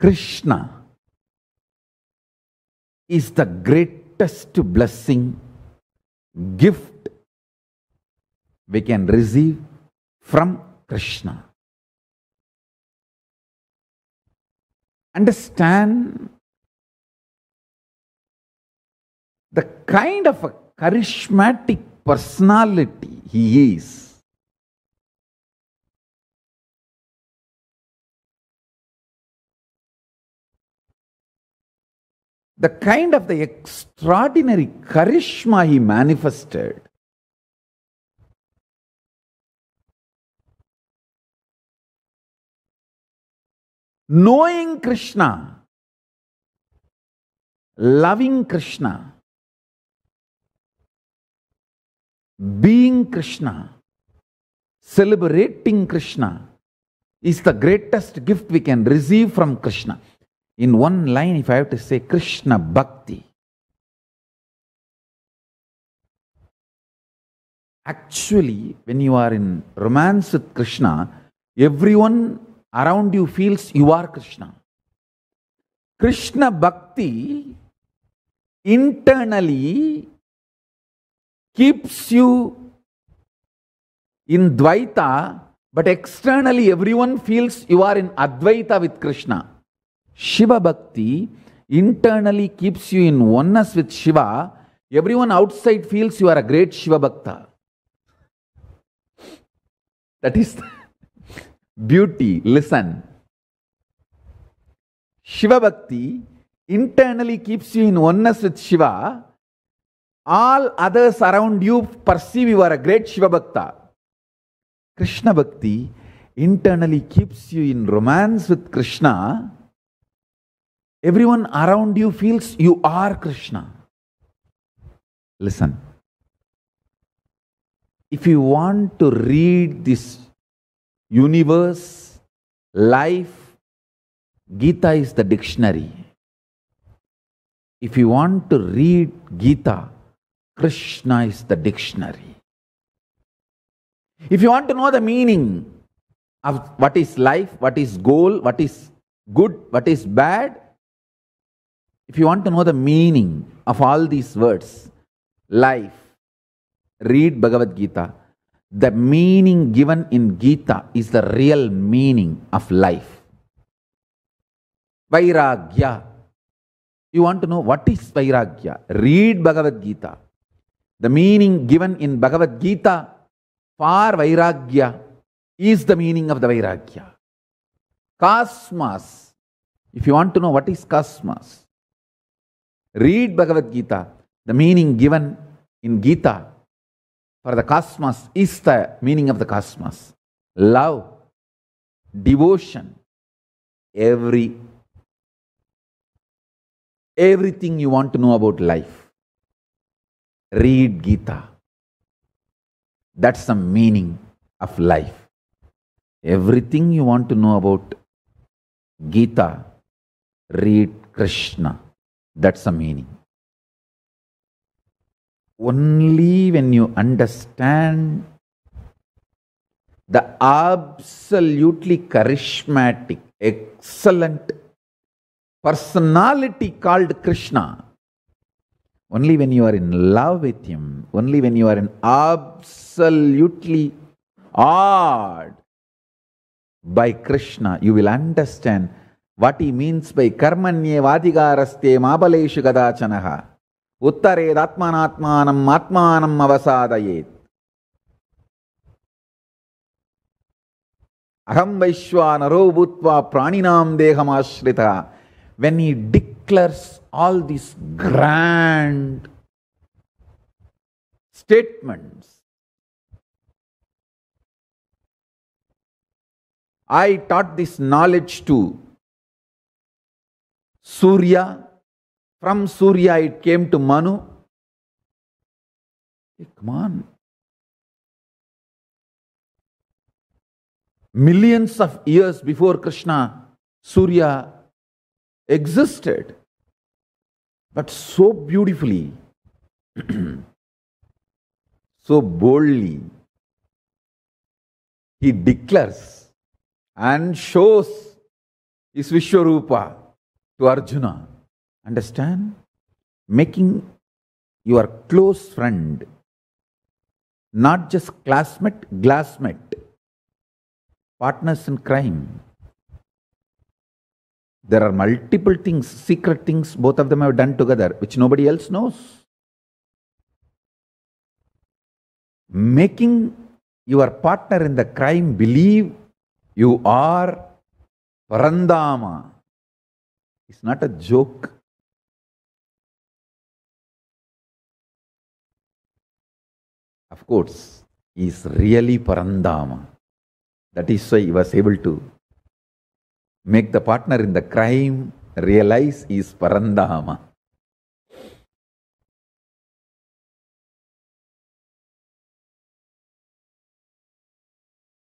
Krishna is the greatest blessing, gift we can receive from Krishna. Understand the kind of a charismatic personality he is. the kind of the extraordinary charisma he manifested knowing krishna loving krishna being krishna celebrating krishna is the greatest gift we can receive from krishna in one line, if I have to say Krishna Bhakti, actually, when you are in romance with Krishna, everyone around you feels you are Krishna. Krishna Bhakti internally keeps you in Dvaita, but externally everyone feels you are in Advaita with Krishna. Shivabhakti internally keeps you in oneness with Shiva. Everyone outside feels you are a great Shivabhakta. That is beauty. Listen. Shivabhakti internally keeps you in oneness with Shiva. All others around you perceive you are a great Shivabhakta. Krishna Bhakti internally keeps you in romance with Krishna. Everyone around you feels you are Krishna. Listen. If you want to read this universe, life, Gita is the dictionary. If you want to read Gita, Krishna is the dictionary. If you want to know the meaning of what is life, what is goal, what is good, what is bad, if you want to know the meaning of all these words, life, read Bhagavad Gita. The meaning given in Gita is the real meaning of life. Vairagya. You want to know what is Vairagya? Read Bhagavad Gita. The meaning given in Bhagavad Gita for Vairagya is the meaning of the Vairagya. Cosmos. If you want to know what is cosmos, Read Bhagavad Gita. The meaning given in Gita for the cosmos is the meaning of the cosmos. Love, devotion, every everything you want to know about life. Read Gita. That's the meaning of life. Everything you want to know about Gita, read Krishna. That's the meaning. Only when you understand the absolutely charismatic, excellent personality called Krishna, only when you are in love with Him, only when you are in absolutely awed by Krishna, you will understand what he means by கர்மன்யே வாதிகாரஸ்தே மாபலேஷு கதாச்சனக உத்தரேத் ஆத்மனாத்மானம் ஆத்மானம் அவசாதயேத் அகம் வைஸ்வா நரோ பூத்வா பிராணினாம் தேகமாஸ்ரிதா when he declares all this grand statements I taught this knowledge to Surya. From Surya it came to Manu. Hey, come on. Millions of years before Krishna, Surya existed. But so beautifully, so boldly, he declares and shows his Vishwarupa to Arjuna. Understand? Making your close friend, not just classmate, glassmate, partners in crime. There are multiple things, secret things, both of them have done together, which nobody else knows. Making your partner in the crime believe you are Parandama it's not a joke. Of course, he is really Parandama. That is why he was able to make the partner in the crime realize he is Parandama.